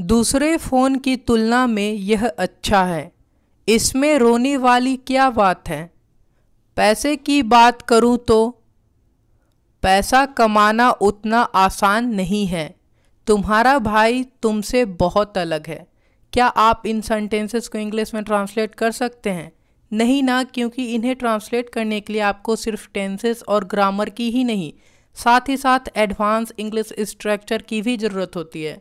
दूसरे फ़ोन की तुलना में यह अच्छा है इसमें रोने वाली क्या बात है पैसे की बात करूं तो पैसा कमाना उतना आसान नहीं है तुम्हारा भाई तुमसे बहुत अलग है क्या आप इन सेंटेंसेस को इंग्लिश में ट्रांसलेट कर सकते हैं नहीं ना क्योंकि इन्हें ट्रांसलेट करने के लिए आपको सिर्फ टेंसेस और ग्रामर की ही नहीं साथ ही साथ एडवांस इंग्लिश स्ट्रक्चर की भी ज़रूरत होती है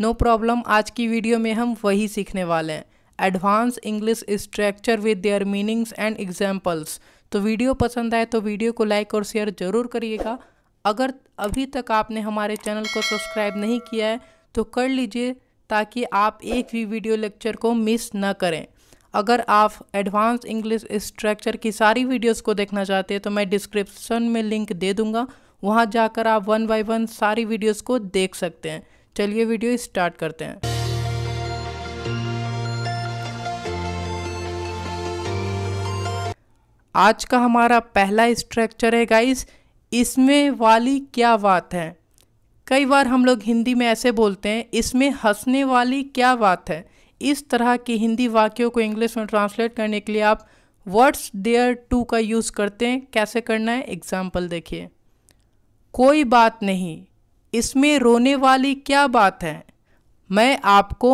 नो no प्रॉब्लम आज की वीडियो में हम वही सीखने वाले हैं advance English structure with their meanings and examples तो वीडियो पसंद आए तो वीडियो को लाइक और शेयर ज़रूर करिएगा अगर अभी तक आपने हमारे चैनल को सब्सक्राइब नहीं किया है तो कर लीजिए ताकि आप एक भी वीडियो लेक्चर को मिस ना करें अगर आप एडवांस इंग्लिश स्ट्रक्चर की सारी वीडियोस को देखना चाहते हैं तो मैं डिस्क्रिप्शन में लिंक दे दूंगा वहां जाकर आप वन बाय वन सारी वीडियोस को देख सकते हैं चलिए वीडियो स्टार्ट करते हैं आज का हमारा पहला स्ट्रक्चर है गाइस इसमें वाली क्या बात है कई बार हम लोग हिंदी में ऐसे बोलते हैं इसमें हंसने वाली क्या बात है इस तरह के हिंदी वाक्यों को इंग्लिश में ट्रांसलेट करने के लिए आप वर्ड्स देयर टू का यूज़ करते हैं कैसे करना है एग्जाम्पल देखिए कोई बात नहीं इसमें रोने वाली क्या बात है मैं आपको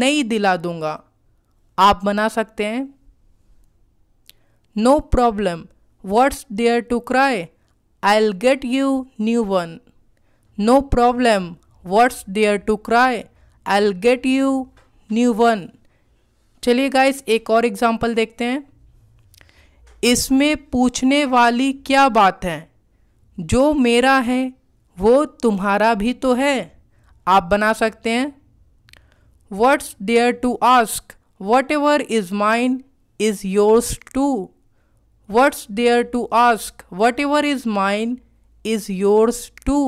नई दिला दूंगा आप बना सकते हैं no problem to cry I'll get you new one no problem words What's to cry I'll get you new one चलिए गाइस एक और एग्जाम्पल देखते हैं इसमें पूछने वाली क्या बात है जो मेरा है वो तुम्हारा भी तो है आप बना सकते हैं what's there to ask whatever is mine is yours too what's there to ask whatever is mine is yours too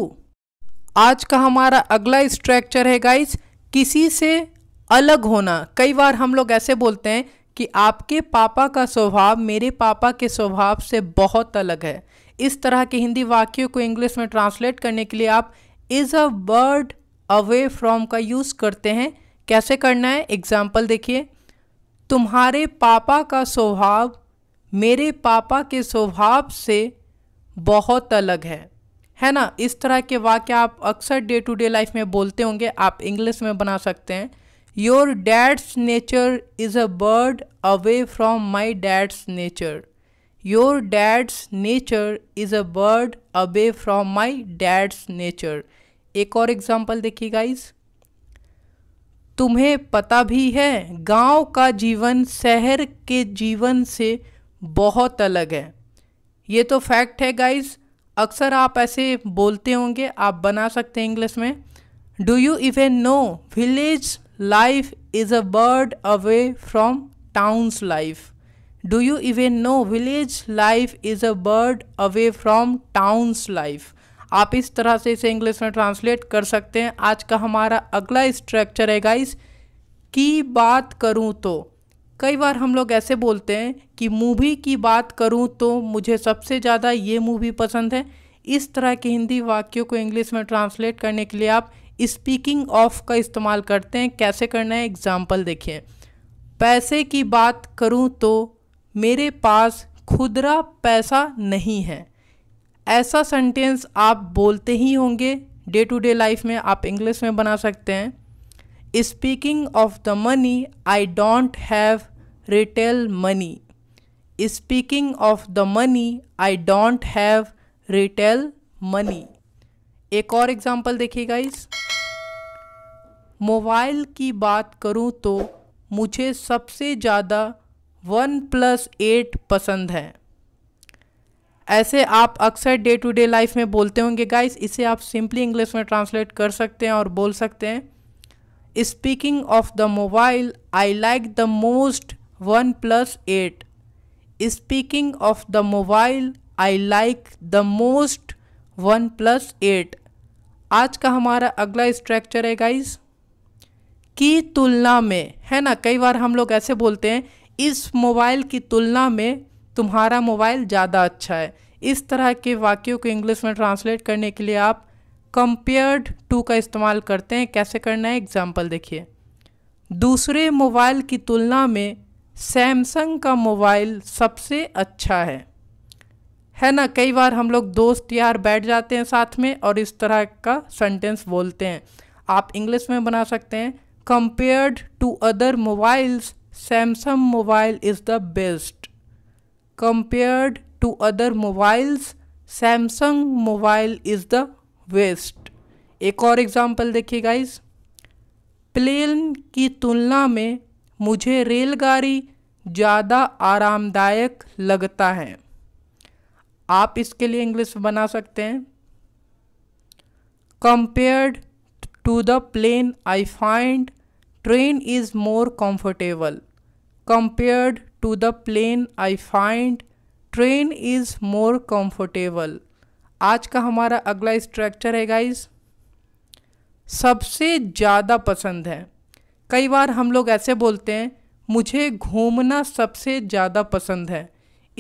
आज का हमारा अगला स्ट्रक्चर है गाइस किसी से अलग होना कई बार हम लोग ऐसे बोलते हैं कि आपके पापा का स्वभाव मेरे पापा के स्वभाव से बहुत अलग है इस तरह के हिंदी वाक्यों को इंग्लिश में ट्रांसलेट करने के लिए आप is a bird away from का यूज़ करते हैं कैसे करना है एग्जाम्पल देखिए तुम्हारे पापा का स्वभाव मेरे पापा के स्वभाव से बहुत अलग है है ना इस तरह के वाक्य आप अक्सर डे टू डे लाइफ में बोलते होंगे आप इंग्लिश में बना सकते हैं your dad's nature is a bird away from my dad's nature your dad's nature is a bird away from my dad's nature एक और एग्जाम्पल देखिए गाइज तुम्हें पता भी है गांव का जीवन शहर के जीवन से बहुत अलग है ये तो फैक्ट है गाइज अक्सर आप ऐसे बोलते होंगे आप बना सकते हैं इंग्लिश में do you even know village life is a bird away from towns life Do you even know village life is a bird away from town's life? आप इस तरह से इसे इंग्लिश में ट्रांसलेट कर सकते हैं आज का हमारा अगला स्ट्रक्चर है गाइस की बात करूं तो कई बार हम लोग ऐसे बोलते हैं कि मूवी की बात करूं तो मुझे सबसे ज़्यादा ये मूवी पसंद है इस तरह के हिंदी वाक्यों को इंग्लिश में ट्रांसलेट करने के लिए आप स्पीकिंग ऑफ का इस्तेमाल करते हैं कैसे करना है एग्जाम्पल देखिए पैसे की बात करूँ तो मेरे पास खुदरा पैसा नहीं है ऐसा सेंटेंस आप बोलते ही होंगे डे टू डे लाइफ में आप इंग्लिश में बना सकते हैं speaking of the money I don't have retail money speaking of the money I don't have retail money एक और एग्जांपल देखिए गाइस मोबाइल की बात करूं तो मुझे सबसे ज़्यादा वन प्लस एट पसंद है ऐसे आप अक्सर डे टू डे लाइफ में बोलते होंगे गाइस इसे आप सिंपली इंग्लिश में ट्रांसलेट कर सकते हैं और बोल सकते हैं speaking of the mobile I like the most OnePlus eight speaking of the mobile I like the most OnePlus eight आज का हमारा अगला स्ट्रक्चर है गाइस की तुलना में है ना कई बार हम लोग ऐसे बोलते हैं इस मोबाइल की तुलना में तुम्हारा मोबाइल ज़्यादा अच्छा है इस तरह के वाक्यों को इंग्लिश में ट्रांसलेट करने के लिए आप कंपेयर्ड टू का इस्तेमाल करते हैं कैसे करना है एग्जाम्पल देखिए दूसरे मोबाइल की तुलना में सैमसंग का मोबाइल सबसे अच्छा है है ना कई बार हम लोग दोस्त यार बैठ जाते हैं साथ में और इस तरह का सेंटेंस बोलते हैं आप इंग्लिश में बना सकते हैं compared to other mobiles Samsung mobile is the best. Compared to other mobiles, Samsung mobile is the best. एक और एग्जाम्पल देखिए गाइज प्लेन की तुलना में मुझे रेलगाड़ी ज़्यादा आरामदायक लगता है आप इसके लिए इंग्लिश बना सकते हैं compared to the plane I find train is more comfortable compared to the plane I find train is more comfortable आज का हमारा अगला स्ट्रक्चर है गाइज सबसे ज़्यादा पसंद है कई बार हम लोग ऐसे बोलते हैं मुझे घूमना सबसे ज़्यादा पसंद है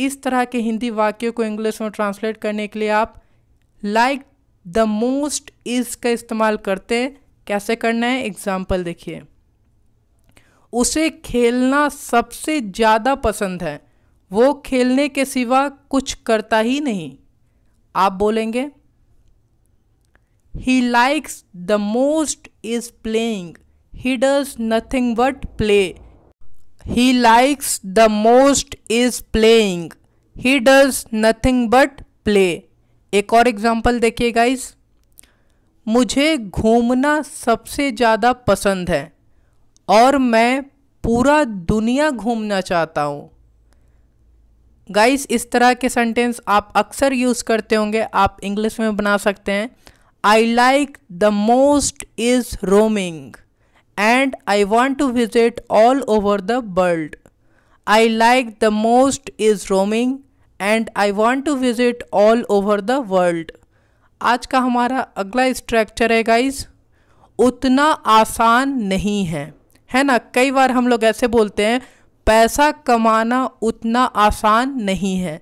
इस तरह के हिंदी वाक्यों को इंग्लिश में ट्रांसलेट करने के लिए आप लाइक द मोस्ट इज़ का इस्तेमाल करते हैं कैसे करना है एग्ज़ाम्पल देखिए उसे खेलना सबसे ज़्यादा पसंद है वो खेलने के सिवा कुछ करता ही नहीं आप बोलेंगे he likes the most is playing he does nothing but play he likes the most is playing he does nothing but play एक और एग्जाम्पल देखिए गाइस मुझे घूमना सबसे ज़्यादा पसंद है और मैं पूरा दुनिया घूमना चाहता हूँ गाइस इस तरह के सेंटेंस आप अक्सर यूज़ करते होंगे आप इंग्लिश में बना सकते हैं I like the most is roaming and I want to visit all over the world I like the most is roaming and I want to visit all over the world आज का हमारा अगला structure है guys उतना आसान नहीं है है ना कई बार हम लोग ऐसे बोलते हैं पैसा कमाना उतना आसान नहीं है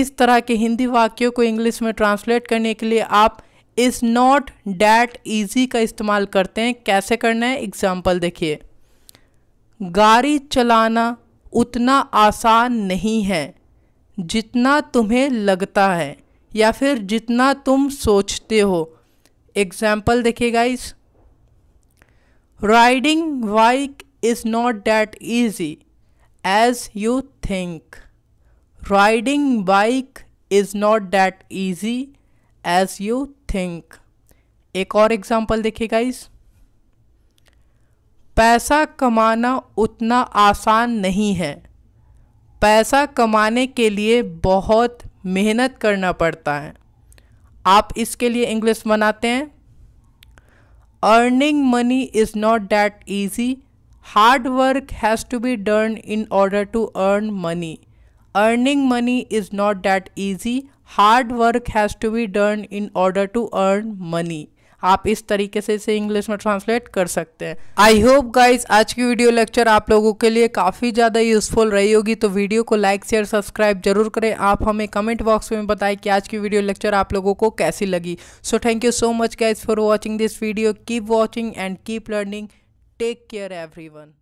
इस तरह के हिंदी वाक्यों को इंग्लिश में ट्रांसलेट करने के लिए आप इज़ नॉट डैट ईजी का इस्तेमाल करते हैं कैसे करना है एग्जाम्पल देखिए गाड़ी चलाना उतना आसान नहीं है जितना तुम्हें लगता है या फिर जितना तुम सोचते हो एग्जाम्पल देखिए guys Riding bike is not that easy as you think. Riding bike is not that easy as you think. एक और एग्जाम्पल देखिए गाइस पैसा कमाना उतना आसान नहीं है पैसा कमाने के लिए बहुत मेहनत करना पड़ता है आप इसके लिए इंग्लिश बनाते हैं earning money is not that easy. Hard work has to be done in order to earn money. Earning money is not that easy. Hard work has to be done in order to earn money. आप इस तरीके से इसे English में translate कर सकते हैं I hope guys आज की वीडियो लेक्चर आप लोगों के लिए काफ़ी ज़्यादा यूजफुल रही होगी तो वीडियो को लाइक शेयर सब्सक्राइब जरूर करें आप हमें कमेंट बॉक्स में बताएं कि आज की वीडियो लेक्चर आप लोगों को कैसी लगी so thank you so much guys for watching this video keep watching and keep learning take care every